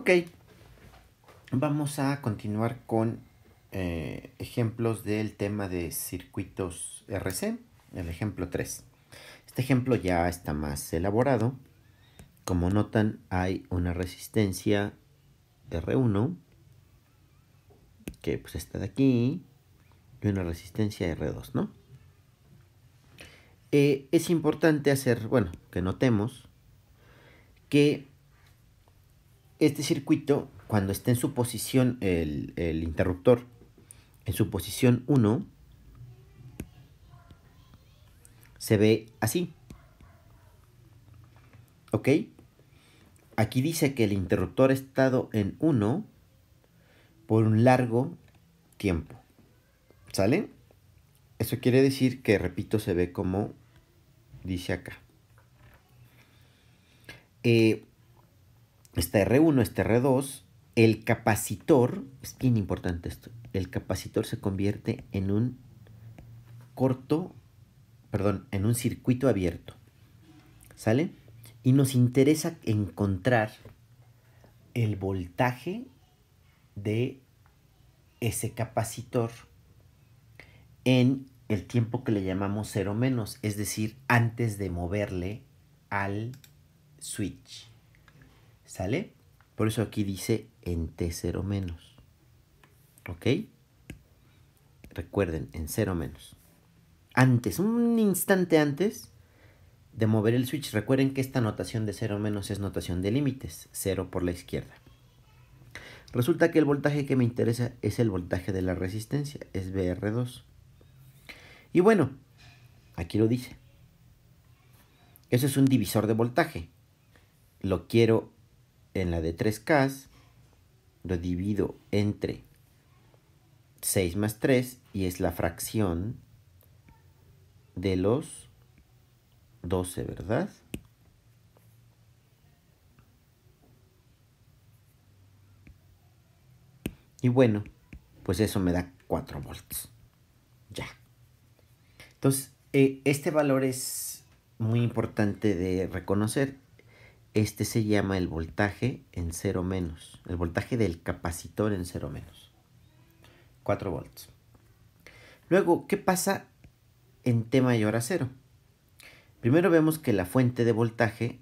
Ok, vamos a continuar con eh, ejemplos del tema de circuitos RC, el ejemplo 3. Este ejemplo ya está más elaborado. Como notan, hay una resistencia R1, que pues está de aquí, y una resistencia R2, ¿no? Eh, es importante hacer, bueno, que notemos que este circuito, cuando esté en su posición, el, el interruptor, en su posición 1, se ve así. ¿Ok? Aquí dice que el interruptor ha estado en 1 por un largo tiempo. ¿Sale? Eso quiere decir que, repito, se ve como dice acá. Eh, Está R1, este R2. El capacitor, es bien importante esto, el capacitor se convierte en un corto, perdón, en un circuito abierto. ¿Sale? Y nos interesa encontrar el voltaje de ese capacitor en el tiempo que le llamamos cero menos, es decir, antes de moverle al switch. ¿Sale? Por eso aquí dice en T0 menos. ¿Ok? Recuerden, en 0 menos. Antes, un instante antes de mover el switch, recuerden que esta notación de 0 menos es notación de límites, 0 por la izquierda. Resulta que el voltaje que me interesa es el voltaje de la resistencia, es VR2. Y bueno, aquí lo dice. Eso es un divisor de voltaje. Lo quiero en la de 3K lo divido entre 6 más 3 y es la fracción de los 12, ¿verdad? Y bueno, pues eso me da 4 volts. Ya. Entonces, eh, este valor es muy importante de reconocer este se llama el voltaje en cero menos, el voltaje del capacitor en cero menos. 4 volts. Luego, ¿qué pasa en T mayor a cero? Primero vemos que la fuente de voltaje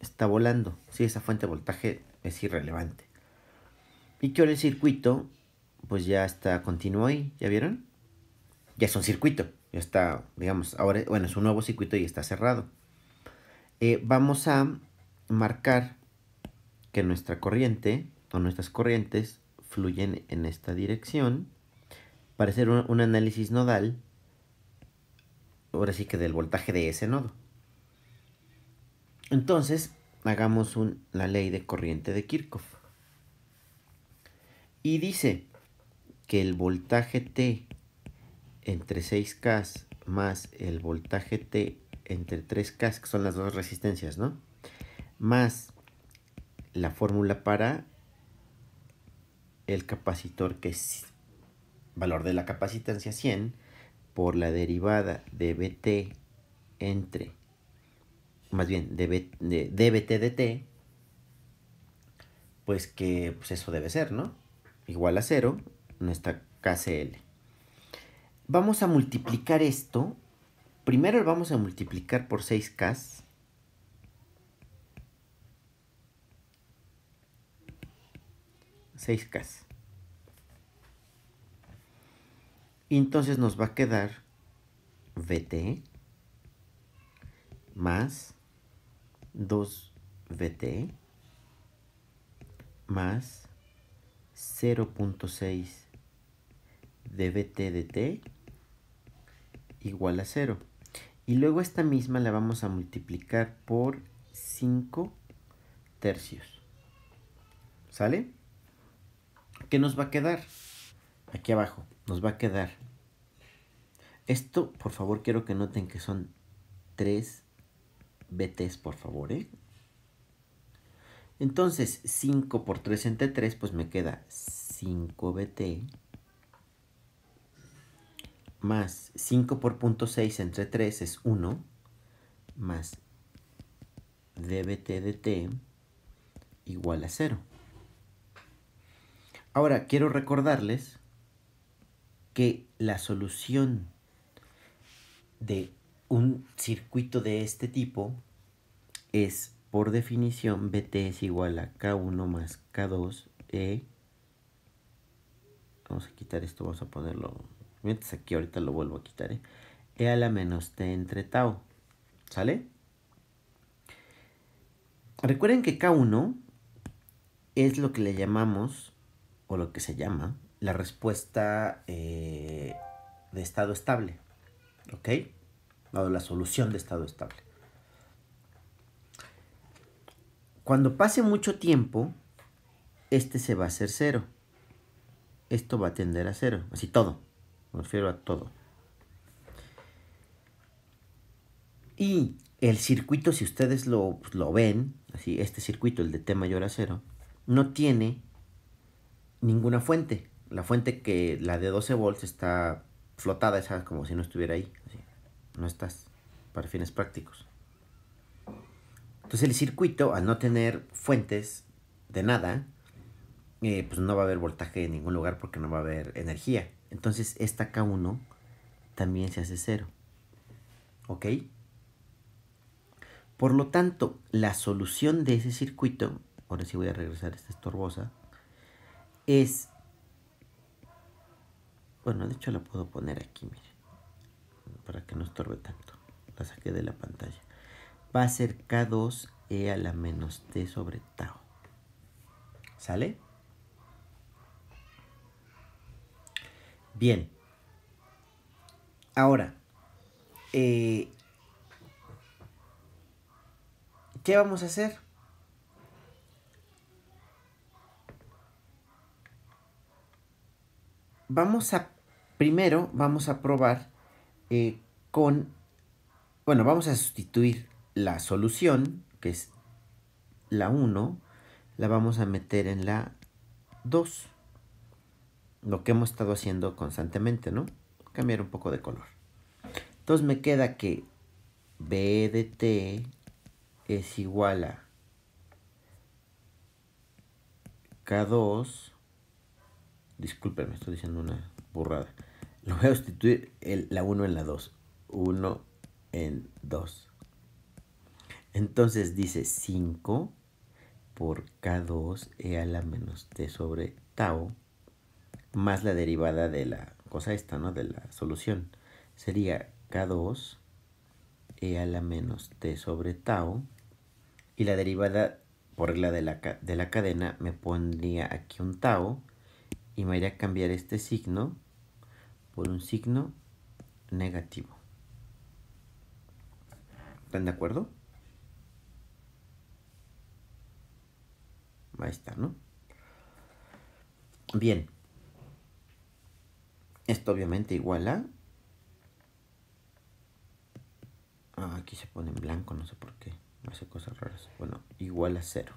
está volando. Sí, esa fuente de voltaje es irrelevante. Y que ahora el circuito, pues ya está continuo ahí, ¿ya vieron? Ya es un circuito, ya está, digamos, ahora, bueno, es un nuevo circuito y está cerrado. Eh, vamos a marcar que nuestra corriente o nuestras corrientes fluyen en esta dirección para hacer un, análisis nodal, ahora sí que del voltaje de ese nodo. Entonces, hagamos la ley de corriente de Kirchhoff. Y dice que el voltaje T entre 6K más el voltaje T entre 3K, que son las dos resistencias, ¿no? más la fórmula para el capacitor que es valor de la capacitancia 100 por la derivada de BT entre, más bien, de, BT T, pues que pues eso debe ser, ¿no? Igual a cero, nuestra KCL. Vamos a multiplicar esto. Primero vamos a multiplicar por 6 ks 6K. Y entonces nos va a quedar VT más 2VT más 0.6 de VT igual a 0. Y luego esta misma la vamos a multiplicar por 5 tercios. ¿Sale? ¿Qué nos va a quedar? Aquí abajo, nos va a quedar. Esto, por favor, quiero que noten que son 3 BTs, por favor, ¿eh? Entonces, 5 por 3 entre 3, pues me queda 5 BT más 5 por 6 entre 3 es 1 más dBT T... igual a 0. Ahora, quiero recordarles que la solución de un circuito de este tipo es, por definición, BT es igual a K1 más K2E. ¿eh? Vamos a quitar esto, vamos a ponerlo. Mientras aquí ahorita lo vuelvo a quitar. ¿eh? E a la menos T entre tau. ¿Sale? Recuerden que K1 es lo que le llamamos o lo que se llama, la respuesta eh, de estado estable, ¿ok? O la solución de estado estable. Cuando pase mucho tiempo, este se va a hacer cero. Esto va a tender a cero, así todo, me refiero a todo. Y el circuito, si ustedes lo, pues, lo ven, así, este circuito, el de T mayor a cero, no tiene ninguna fuente. La fuente que, la de 12 volts, está flotada, esa como si no estuviera ahí. No estás, para fines prácticos. Entonces el circuito, al no tener fuentes de nada, eh, pues no va a haber voltaje en ningún lugar porque no va a haber energía. Entonces esta K1 también se hace cero. ¿Ok? Por lo tanto, la solución de ese circuito, ahora sí voy a regresar a esta estorbosa, es... Bueno, de hecho la puedo poner aquí, miren, para que no estorbe tanto. La saqué de la pantalla. Va a ser K2E a la menos T sobre tau. ¿Sale? Bien. Ahora, eh, ¿qué vamos a hacer? vamos a, primero vamos a probar eh, con, bueno, vamos a sustituir la solución, que es la 1, la vamos a meter en la 2. Lo que hemos estado haciendo constantemente, ¿no? Cambiar un poco de color. Entonces me queda que B de t es igual a K2 Discúlpeme, estoy diciendo una burrada. Lo voy a sustituir la 1 en la 2. 1 en 2. Entonces dice 5 por K2 E a la menos T sobre tau más la derivada de la cosa esta, ¿no? De la solución. Sería K2 E a la menos T sobre tau y la derivada por regla de la, de la cadena me pondría aquí un tau y me iré a cambiar este signo por un signo negativo. ¿Están de acuerdo? Ahí está, ¿no? Bien. Esto obviamente igual a... Ah, aquí se pone en blanco, no sé por qué. No hace cosas raras. Bueno, igual a cero.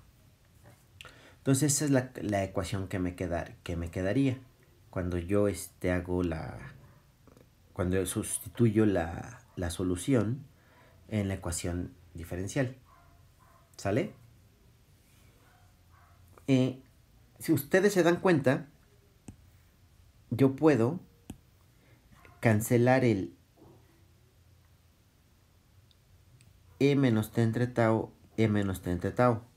Entonces esa es la, ecuación que me, quedar, que me quedaría cuando yo este, hago la... cuando sustituyo la, solución en la ecuación diferencial. ¿Sale? Eh, si ustedes se dan cuenta, yo puedo cancelar el e menos t entre tau, e menos t entre tau.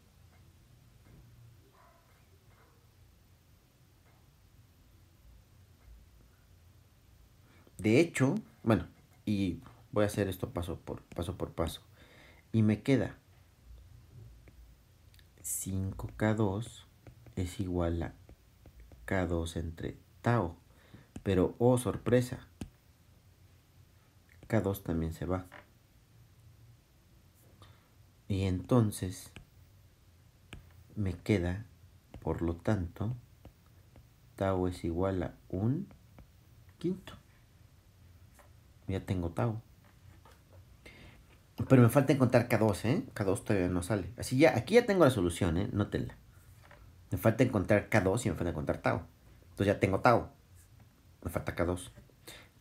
De hecho, bueno, y voy a hacer esto paso por paso por paso. Y me queda 5K2 es igual a K2 entre tau. Pero, oh, sorpresa, K2 también se va. Y entonces me queda, por lo tanto, tau es igual a un quinto. Ya tengo Tau. Pero me falta encontrar K2, ¿eh? K2 todavía no sale. Así ya, aquí ya tengo la solución, ¿eh? Nótenla. Me falta encontrar K2 y me falta encontrar Tau. Entonces ya tengo Tau. Me falta K2.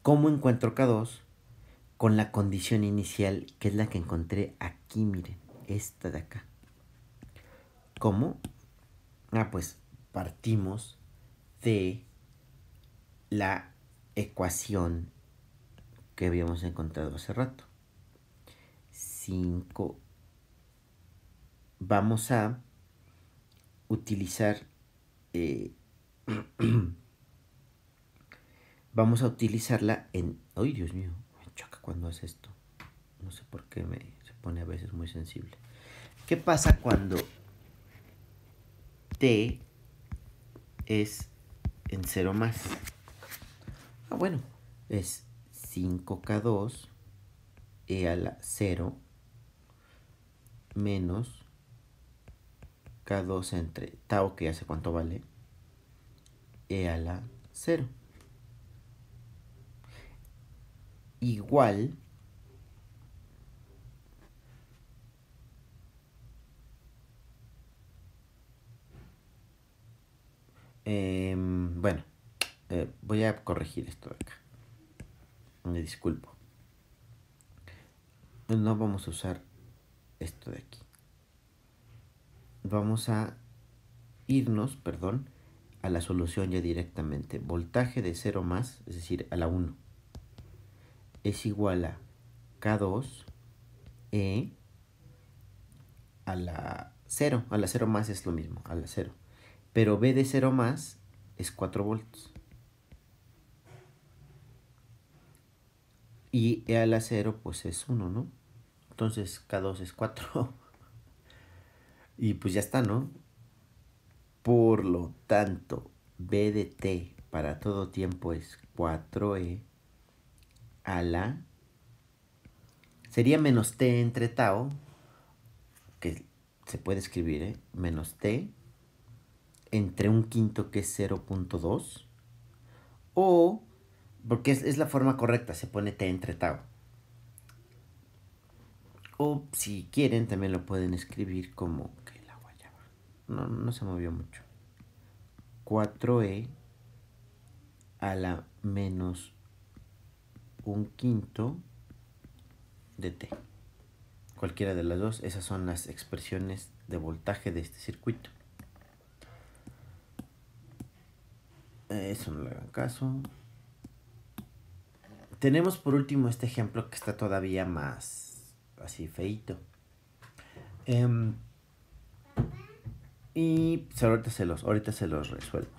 ¿Cómo encuentro K2? Con la condición inicial, que es la que encontré aquí, miren. Esta de acá. ¿Cómo? Ah, pues partimos de la ecuación que habíamos encontrado hace rato. 5. Vamos a utilizar... Eh, vamos a utilizarla en... ¡Ay, Dios mío! Me choca cuando hace esto. No sé por qué me se pone a veces muy sensible. ¿Qué pasa cuando T es en cero más? Ah, bueno, es 5K2 E a la 0 menos K2 entre tau, que ya sé cuánto vale, E a la 0. Igual em, bueno, eh, voy a corregir esto de acá me disculpo. No vamos a usar esto de aquí. Vamos a irnos, perdón, a la solución ya directamente. Voltaje de 0 más, es decir, a la 1, es igual a K2 E a la 0. A la 0 más es lo mismo, a la 0. Pero B de 0 más es 4 volts. Y E a la 0 pues es 1, ¿no? Entonces K2 es 4. y pues ya está, ¿no? Por lo tanto, B de T para todo tiempo es 4E a la... Sería menos T entre tau, que se puede escribir, ¿eh? Menos T entre un quinto que es 0.2 o porque es, la forma correcta, se pone T entre tau. O si quieren, también lo pueden escribir como que la guayaba. No, no se movió mucho. 4e a la menos un quinto de t. Cualquiera de las dos, esas son las expresiones de voltaje de este circuito. Eso no le hagan caso. Tenemos por último este ejemplo que está todavía más así feito. Em, y ahorita se los, ahorita se los resuelvo.